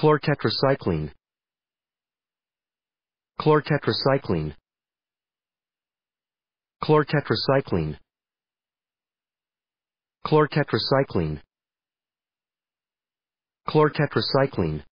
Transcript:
chlortetracycline chlortetracycline chlortetracycline chlortetracycline chlortetracycline